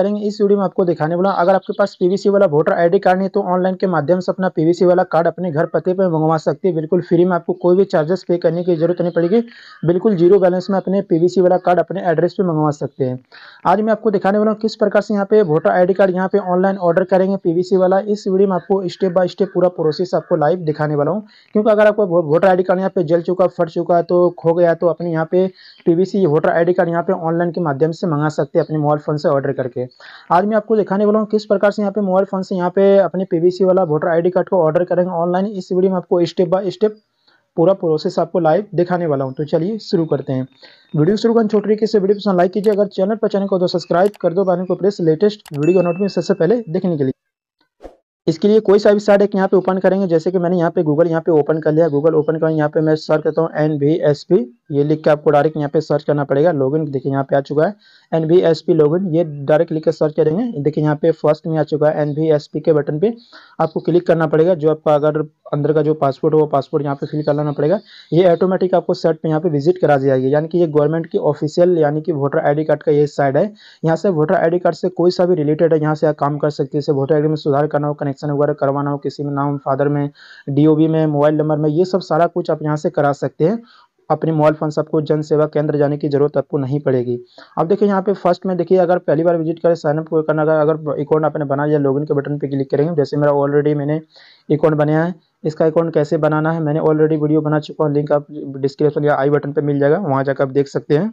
करेंगे इस वीडियो में आपको दिखाने वाला अगर आपके पास पीवीसी वाला वोटर आईडी कार्ड नहीं तो ऑनलाइन के माध्यम से अपना पीवीसी वाला कार्ड अपने घर पते पर मंगवा सकते हैं बिल्कुल फ्री में आपको कोई भी चार्जेस पे करने की जरूरत नहीं पड़ेगी बिल्कुल जीरो बैलेंस में अपने पीवीसी वाला कार्ड अपने एड्रेस पर मंगवा सकते हैं आज मैं आपको दिखाने वाला हूँ किस प्रकार से यहाँ पे वोटर आई कार्ड यहाँ पे ऑनलाइन ऑर्डर करेंगे पीवीसी वाला इस वीडियो में आपको स्टेप बाय स्टेप पूरा प्रोसेस आपको लाइव दिखाने वाला हूँ क्योंकि अगर आपको वोटर आई कार्ड यहाँ पे जल चुका फट चुका तो खो गया तो अपने यहाँ पे पीवीसी वोटर आई कार्ड यहाँ पे ऑनलाइन के माध्यम से मंगा सकते हैं अपने मोबाइल फोन से ऑर्डर करके आज मैं आपको दिखाने वाला हूँ किस प्रकार से यहाँ पे मोबाइल फोन से यहाँ पे अपने पीवीसी वाला वोटर आईडी कार्ड को ऑर्डर करेंगे ऑनलाइन इस वीडियो में आपको स्टेप बाय स्टेप पूरा प्रोसेस आपको लाइव दिखाने वाला हूँ तो चलिए शुरू करते हैं वीडियो शुरू करने छोटे तरीके से वीडियो पसंद लाइक कीजिए अगर चैनल पर चैनल को तो सब्सक्राइब कर दो बैनर को प्रेस लेटेस्ट वीडियो नोटिफिकेशन सबसे पहले देखने के लिए इसके लिए कोई सा भी साइट एक यहाँ पे ओपन करेंगे जैसे कि मैंने यहाँ पे गूगल यहाँ पे ओपन कर लिया गूगल ओपन कर यहाँ पे मैं सर्च करता हूँ एन बी एस पी ये लिख के आपको डायरेक्ट यहाँ पे सर्च करना पड़ेगा लॉगिन देखिए यहाँ पे आ चुका है N V S P login ये डायरेक्ट लिख के सर्च करेंगे देखिए यहाँ पे फर्स्ट में आ चुका है एन वी एस पी के बटन पे आपको क्लिक करना पड़ेगा जो आपका अगर अंदर का जो पासपोर्ट हो वो पासपोर्ट यहाँ पे फिल कर लाना पड़ेगा ये ऑटोमेटिक आपको सेट पे यहाँ पे विजिट करा दी जाएगी यानी कि ये गवर्नमेंट की ऑफिशियल यानी कि वोटर आई कार्ड का ये साइड है यहाँ से वोटर आई कार्ड से कोई सा भी रिलेटेड है यहाँ से आप काम कर सकते हैं वोटर आई में सुधार करना हो कनेक्शन वगैरह करवाना हो किसी में नाम फादर में डी में मोबाइल नंबर में ये सब सारा कुछ आप यहाँ से करा सकते हैं अपने मोबाइल फ़ोन से आपको जन सेवा केंद्र जाने की ज़रूरत आपको नहीं पड़ेगी अब देखिए यहाँ पे फर्स्ट में देखिए अगर पहली बार विजिट करें साइनअप करना अगर अकाउंट आपने बना लिया लॉगिन के बटन पर क्लिक करेंगे जैसे मेरा ऑलरेडी मैंने अकाउंट बनाया है इसका अकाउंट कैसे बनाना है मैंने ऑलरेडी वीडियो बना चुका हूँ लिंक आप डिस्क्रिप्शन या आई बटन पर मिल जाएगा वहाँ जाकर आप देख सकते हैं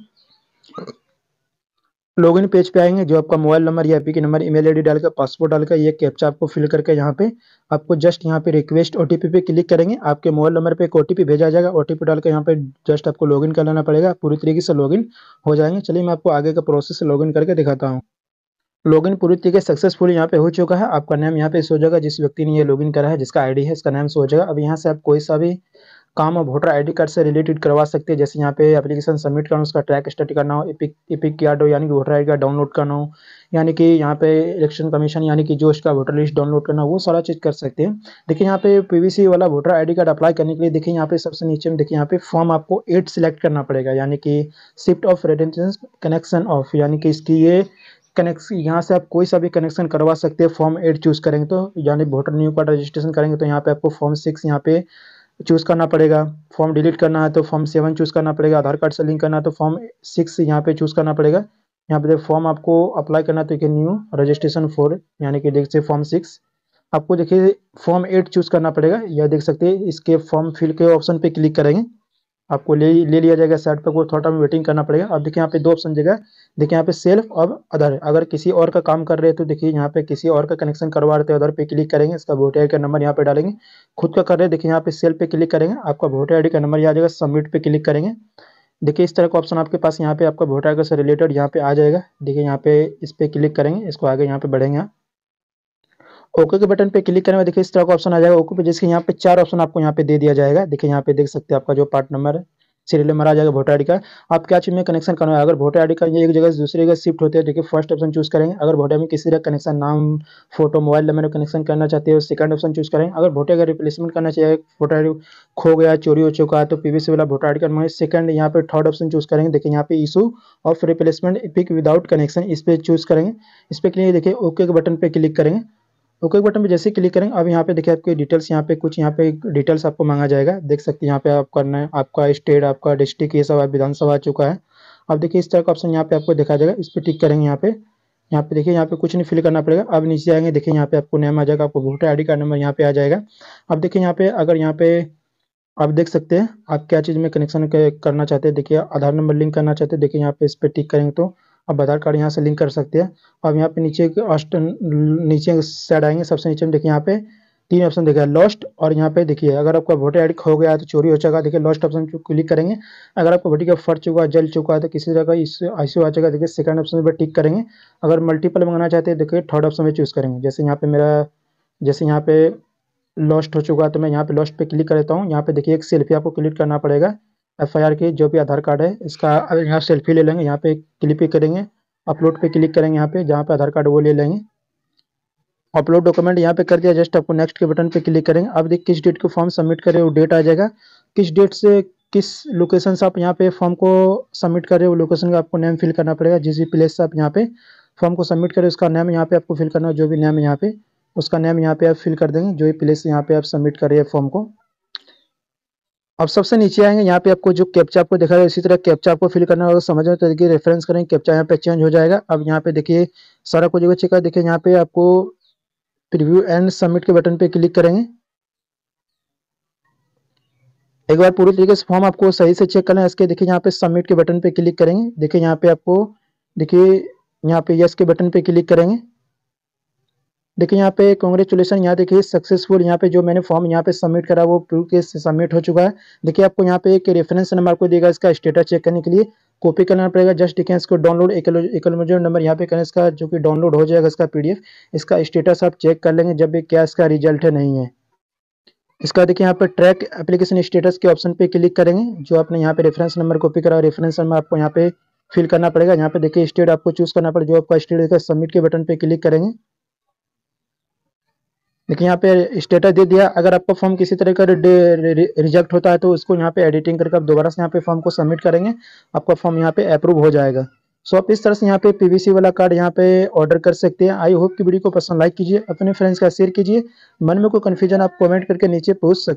लॉगिन पेज पे आएंगे जो आपका मोबाइल नंबर या पी नंबर ईमेल आईडी डालकर पासपोर्ट डालकर ये कैप्चा आपको फिल करके यहाँ पे आपको जस्ट यहाँ पे रिक्वेस्ट ओटीपी पे क्लिक करेंगे आपके मोबाइल नंबर पे एक ओटीपी भेजा जाएगा ओटीपी डालकर यहाँ पे जस्ट आपको लॉगिन कर लेना पड़ेगा पूरी तरीके से लॉगिन हो जाएंगे चलिए मैं आपको आगे का प्रोसेस लॉगिन करके दिखाता हूँ लॉगिन पूरी तरीके सक्सेसफुल यहाँ पे हो चुका है आपका नाम यहाँ पे सो जाएगा जिस व्यक्ति ने ये लॉगिन करा है जिसका आईडी है इसका नाम सो जाएगा अब यहाँ से आप कोई सा भी काम वोटर आई कार्ड से रिलेटेड करवा सकते हैं जैसे यहाँ पे एप्लीकेशन सबमिट करना उसका ट्रैक स्टडी करना हो इपिक इपिक कार्ड हो तो यानी कि वोटर आई कार्ड डाउनलोड करना हो यानी कि यहाँ पे इलेक्शन कमीशन यानी कि जो उसका वोटर लिस्ट डाउनलोड करना हो वो सारा चीज़ कर सकते हैं देखिए यहाँ पे पी वाला वोटर आई कार्ड अप्लाई करने के लिए देखिए यहाँ पे सबसे नीचे में देखिए यहाँ पे फॉर्म आपको एट सिलेक्ट करना पड़ेगा यानी कि shift of residence connection of यानी कि इसकी ये कनेक्शन यहाँ से आप कोई सा भी कनेक्शन करवा सकते हैं फॉर्म एट चूज़ करेंगे तो यानी वोटर न्यू कार्ड रजिस्ट्रेशन करेंगे तो यहाँ पे आपको फॉर्म सिक्स यहाँ पे चूज़ करना पड़ेगा फॉर्म डिलीट करना है तो फॉर्म सेवन चूज़ करना पड़ेगा आधार कार्ड से लिंक करना है तो फॉर्म सिक्स यहाँ पे चूज़ करना पड़ेगा यहाँ पे फॉर्म आपको अप्लाई करना तो देखिए न्यू रजिस्ट्रेशन फॉर यानी कि देख सकते फॉर्म सिक्स आपको देखिए फॉर्म एट चूज़ करना पड़ेगा यह देख सकते हैं इसके फॉर्म फिल के ऑप्शन पे क्लिक करेंगे आपको ले ले लिया जाएगा साइड पर कोई थोड़ा वेटिंग करना पड़ेगा अब देखिए यहाँ पे दो ऑप्शन जगह देखिए यहाँ पे सेल्फ और अदर अगर किसी और का काम कर रहे हैं तो देखिए यहाँ पे किसी और का कनेक्शन करवा रहे थे अदर पे क्लिक करेंगे इसका वोटर आई का नंबर यहाँ पे डालेंगे खुद का कर रहे हैं देखिए यहाँ पे सेल्फ पे क्लिक करेंगे आपका वोटर आई का नंबर आ जाएगा सबमिट पे क्लिक करेंगे देखिए इस तरह का ऑप्शन आपके पास यहाँ पे आपका वोटर आई से रिलेटेड यहाँ पे आ जाएगा देखिए यहाँ पे इस पर क्लिक करेंगे इसको आगे यहाँ पे बढ़ेंगे ओके के बटन पे क्लिक करने में देखिए इस तरह का ऑप्शन आ जाएगा ओके पे जिसके यहाँ पे चार ऑप्शन आपको यहाँ पे दे दिया जाएगा देखिए यहाँ पे देख सकते हैं आपका जो पार्ट नंबर है सीरियल नंबर आ जाएगा वोटर आई का आप क्या चीज में कनेक्शन करना है अगर वोटर आई का एक जगह से दूसरी जगह शिफ्ट होते हैं देखिए फर्स्ट ऑप्शन चूज करेंगे अगर वोटर में किसी तरह कनेक्शन नाम फोटो मोबाइल नंबर में कनेक्शन करना चाहते हो सेकंड ऑप्शन चूज करेंगे अगर वोटर का रिप्लेसमेंट करना चाहिए वोटर आई खो गया चोरी हो चुका है तो पीवीसी वाला वोटर आई कार्ड सेकंड यहाँ पे थर्ड ऑप्शन चूज करेंगे देखिए यहाँ पे issue of replacement pick without connection इस पर चूज करेंगे इस पर क्लिक देखिए ओके के बटन पर क्लिक करेंगे ओके okay, बटन पे जैसे क्लिक करेंगे अब यहाँ पे देखिए आपके डिटेल्स यहाँ पे कुछ यहाँ पे डिटेल्स आपको मांगा जाएगा देख सकते हैं यहाँ पे आप करना है आपका स्टेट आपका डिस्ट्रिक्ट ये सब विधानसभा आ चुका है अब देखिए इस तरह का ऑप्शन यहाँ पे आपको दिखा जाएगा इस पर टिक करेंगे यहाँ पे यहाँ पे देखिए यहाँ पे कुछ नहीं फिल करना पड़ेगा अब नीचे आएंगे देखिए यहाँ पे आपको नेम आ जाएगा आपको वोटर आई कार्ड नंबर यहाँ पे आ जाएगा अब देखिए यहाँ पे अगर यहाँ पे आप देख सकते हैं आप क्या चीज़ में कनेक्शन करना चाहते हैं देखिए आधार नंबर लिंक करना चाहते हैं देखिए यहाँ पे इस पर टिक करेंगे तो आप आधार कार्ड यहाँ से लिंक कर सकते हैं अब यहाँ पे नीचे नीचे साइड आएंगे सबसे नीचे में देखिए यहाँ पे तीन ऑप्शन देखिए लॉस्ट और यहाँ पे देखिए अगर आपका वोटर आई खो गया है तो चोरी हो चुका देखिए लॉस्ट ऑप्शन क्लिक करेंगे अगर आपका वोटिंग फट चुका है जल चुका है तो किसी जगह इस ऐसे आ चुका देखिए सेकंड ऑप्शन पर टिक करेंगे अगर मल्टीपल मंगाना चाहते हैं देखिए थर्ड ऑप्शन में चूज़ करेंगे जैसे यहाँ पे मेरा जैसे यहाँ पे लॉस्ट हो चुका है तो मैं यहाँ पे लॉस्ट पे क्लिक कर देता हूँ यहाँ पे देखिए एक सेल्फी आपको क्लिक करना पड़ेगा आर की जो भी आधार कार्ड है इसका यहाँ सेल्फी ले लेंगे यहाँ पे क्लिक करेंगे अपलोड पे क्लिक करेंगे यहाँ पे जहाँ पे आधार कार्ड वो ले लेंगे अपलोड डॉक्यूमेंट यहाँ पे कर दिया जस्ट आपको नेक्स्ट के बटन पे क्लिक करेंगे अब देख किस डेट को फॉर्म सबमिट करें वो डेट आ जाएगा किस डेट से किस लोकेशन से आप यहाँ पे फॉर्म को सबमिट कर रहे हो लोकेशन का आपको नेम फिल करना पड़ेगा जिस भी प्लेस से आप यहाँ पे फॉर्म को सबमिट करें उसका नेम यहाँ पे आपको फिल करना जो भी नेम यहाँ पे उसका नेम यहाँ पे आप फिल कर देंगे जो भी प्लेस यहाँ पे आप सबमिट करिए फॉर्म को अब सबसे नीचे आएंगे यहाँ पे आपको जो कैप्चा आपको दिखा रहा है इसी तरह कैप्चा आपको फिल करना होगा तो समझ में तो देखिए रेफरेंस करेंगे कैप्चा यहाँ पे चेंज हो जाएगा अब यहाँ पे देखिए सारा कुछ चेक कर देखिए यहाँ पे आपको प्रीव्यू एंड सबमिट के बटन पे क्लिक करेंगे एक बार पूरी तरीके से फॉर्म आपको सही से चेक करना है इसके देखिए यहाँ पे सबमिट के बटन पे क्लिक करेंगे देखिए यहाँ पे आपको देखिए यहाँ पे यस के बटन पे क्लिक करेंगे देखिए यहाँ पे कॉन्ग्रेचुलेसन यहाँ देखिए सक्सेसफुल यहाँ पे जो मैंने फॉर्म यहाँ पे सबमिट करा वो प्रूव के सबमिट हो चुका है देखिए आपको यहाँ पे एक रेफरेंस नंबर आपको देगा इसका स्टेटस चेक करने के लिए कॉपी करना पड़ेगा जस्ट देखिए इसको डाउनलोड एकलोजर नंबर यहाँ पे करें इसका जो कि डाउनलोड हो जाएगा इसका पीडीएफ इसका स्टेटस आप चेक कर लेंगे जब भी क्या इसका रिजल्ट है नहीं है इसका देखिए यहाँ पर ट्रैक एप्लीकेशन स्टेटस के ऑप्शन पे क्लिक करेंगे जो आपने यहाँ पे रेफरेंस नंबर कॉपी करा रेफरेंस नंबर आपको यहाँ पे फिल करना पड़ेगा यहाँ पे देखिए स्टेट आपको चूज करना पड़ेगा जो आपका स्टेट सबमिट के बटन पे क्लिक करेंगे देखिए यहाँ पे स्टेटस दे दिया अगर आपका फॉर्म किसी तरह का रिजेक्ट होता है तो उसको यहाँ पे एडिटिंग करके आप दोबारा से यहाँ पे फॉर्म को सबमिट करेंगे आपका फॉर्म यहाँ पे अप्रूव हो जाएगा सो so, आप इस तरह से यहाँ पे पीवीसी वाला कार्ड यहाँ पे ऑर्डर कर सकते हैं आई होप कि वीडियो को पसंद लाइक कीजिए अपने फ्रेंड्स का शेयर कीजिए मन में कोई कन्फ्यूजन आप कॉमेंट करके नीचे पूछ सकते